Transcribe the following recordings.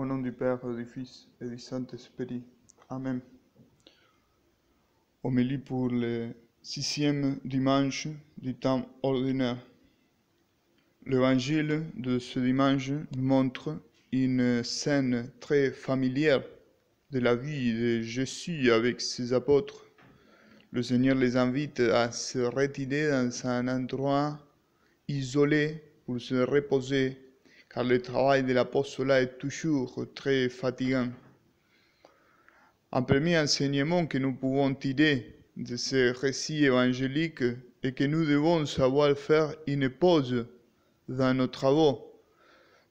Au nom du Père, du Fils et du Saint-Esprit. Amen. Homélie pour le sixième dimanche du temps ordinaire. L'évangile de ce dimanche montre une scène très familière de la vie de Jésus avec ses apôtres. Le Seigneur les invite à se retirer dans un endroit isolé pour se reposer car le travail de l'apostolat est toujours très fatigant. Un premier enseignement que nous pouvons tirer de ce récit évangélique est que nous devons savoir faire une pause dans nos travaux,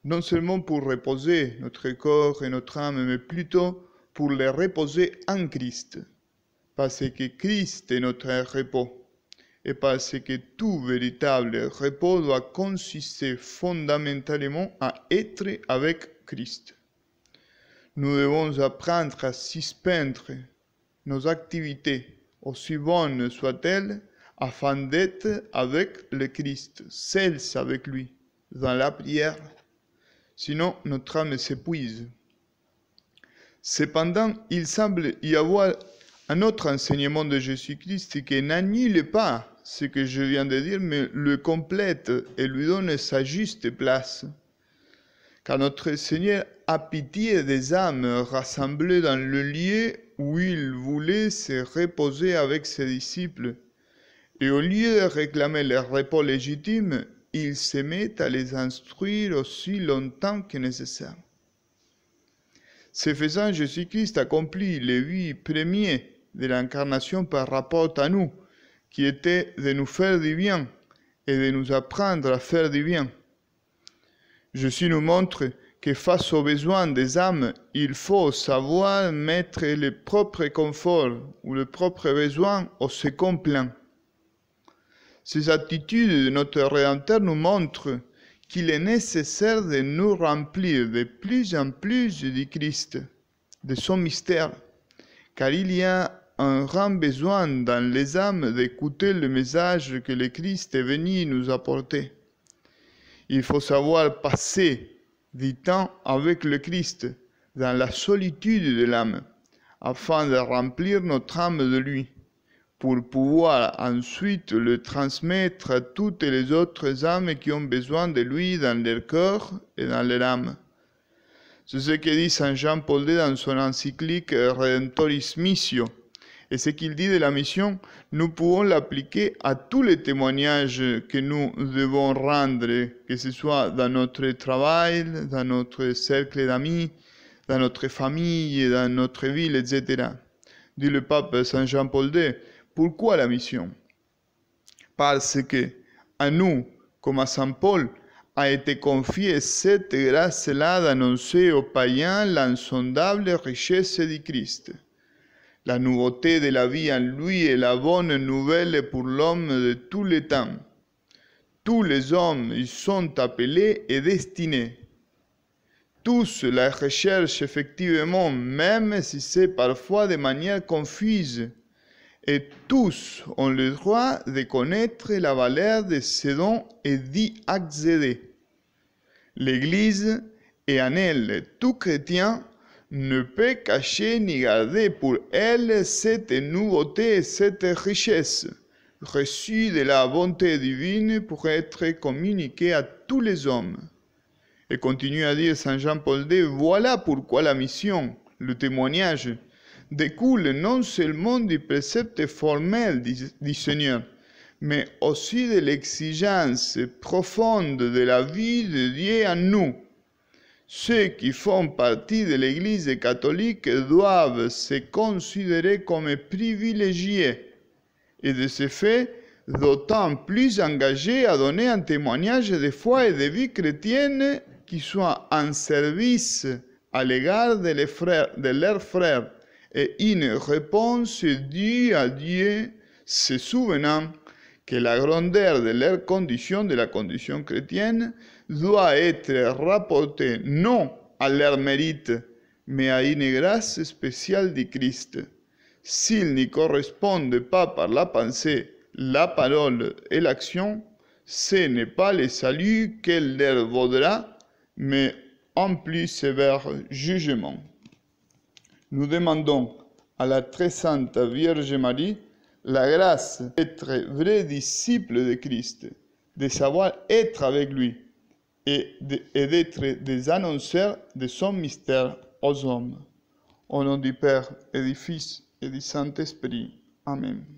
non seulement pour reposer notre corps et notre âme, mais plutôt pour les reposer en Christ, parce que Christ est notre repos et parce que tout véritable repos doit consister fondamentalement à être avec Christ. Nous devons apprendre à suspendre nos activités, aussi bonnes soient-elles, afin d'être avec le Christ, celles avec lui, dans la prière. Sinon, notre âme s'épuise. Cependant, il semble y avoir un autre enseignement de Jésus-Christ qui n'annule pas ce que je viens de dire, mais le complète et lui donne sa juste place. Car notre Seigneur a pitié des âmes rassemblées dans le lieu où il voulait se reposer avec ses disciples. Et au lieu de réclamer leur repos légitime, il se met à les instruire aussi longtemps que nécessaire. Ce faisant, Jésus-Christ accomplit les huit premiers de l'incarnation par rapport à nous, qui était de nous faire du bien et de nous apprendre à faire du bien. Jésus nous montre que face aux besoins des âmes, il faut savoir mettre le propre confort ou le propre besoin au second plan. Ces attitudes de notre Rédempteur nous montrent qu'il est nécessaire de nous remplir de plus en plus du Christ, de son mystère, car il y a un grand besoin dans les âmes d'écouter le message que le Christ est venu nous apporter. Il faut savoir passer du temps avec le Christ dans la solitude de l'âme, afin de remplir notre âme de lui, pour pouvoir ensuite le transmettre à toutes les autres âmes qui ont besoin de lui dans leur corps et dans leur âme. C'est ce que dit Saint Jean-Paul II dans son encyclique Redemptoris Missio et ce qu'il dit de la mission, nous pouvons l'appliquer à tous les témoignages que nous devons rendre, que ce soit dans notre travail, dans notre cercle d'amis, dans notre famille, dans notre ville, etc. Dit le pape Saint Jean-Paul II, pourquoi la mission Parce que à nous, comme à Saint Paul, a été confiée cette grâce-là d'annoncer aux païens l'insondable richesse du Christ. La nouveauté de la vie en lui est la bonne nouvelle pour l'homme de tous les temps. Tous les hommes y sont appelés et destinés. Tous la recherchent effectivement, même si c'est parfois de manière confuse. Et tous ont le droit de connaître la valeur de ce dons et d'y accéder. L'Église est en elle tout chrétien ne peut cacher ni garder pour elle cette nouveauté cette richesse, reçue de la bonté divine pour être communiquée à tous les hommes. Et continue à dire Saint Jean-Paul II, voilà pourquoi la mission, le témoignage, découle non seulement du précepte formel du, Seigneur, mais aussi de l'exigence profonde de la vie de Dieu en nous ceux qui font partie de l'Église catholique doivent se considérer comme privilégiés et de ce fait d'autant plus engagés à donner un témoignage de foi et de vie chrétienne qui soit en service à l'égard de, leurs frères et une réponse due à Dieu se souvenant que la grandeur de leur condition, de la condition chrétienne, doit être rapportée non à leur mérite, mais à une grâce spéciale du Christ. S'ils n'y correspondent pas par la pensée, la parole et l'action, ce n'est pas le salut qu'elle leur vaudra, mais un plus sévère jugement. Nous demandons à la très sainte Vierge Marie la grâce d'être vrai disciple de Christ, de savoir être avec lui et d'être des annonceurs de son mystère aux hommes. Au nom du Père et du Fils et du Saint-Esprit. Amen.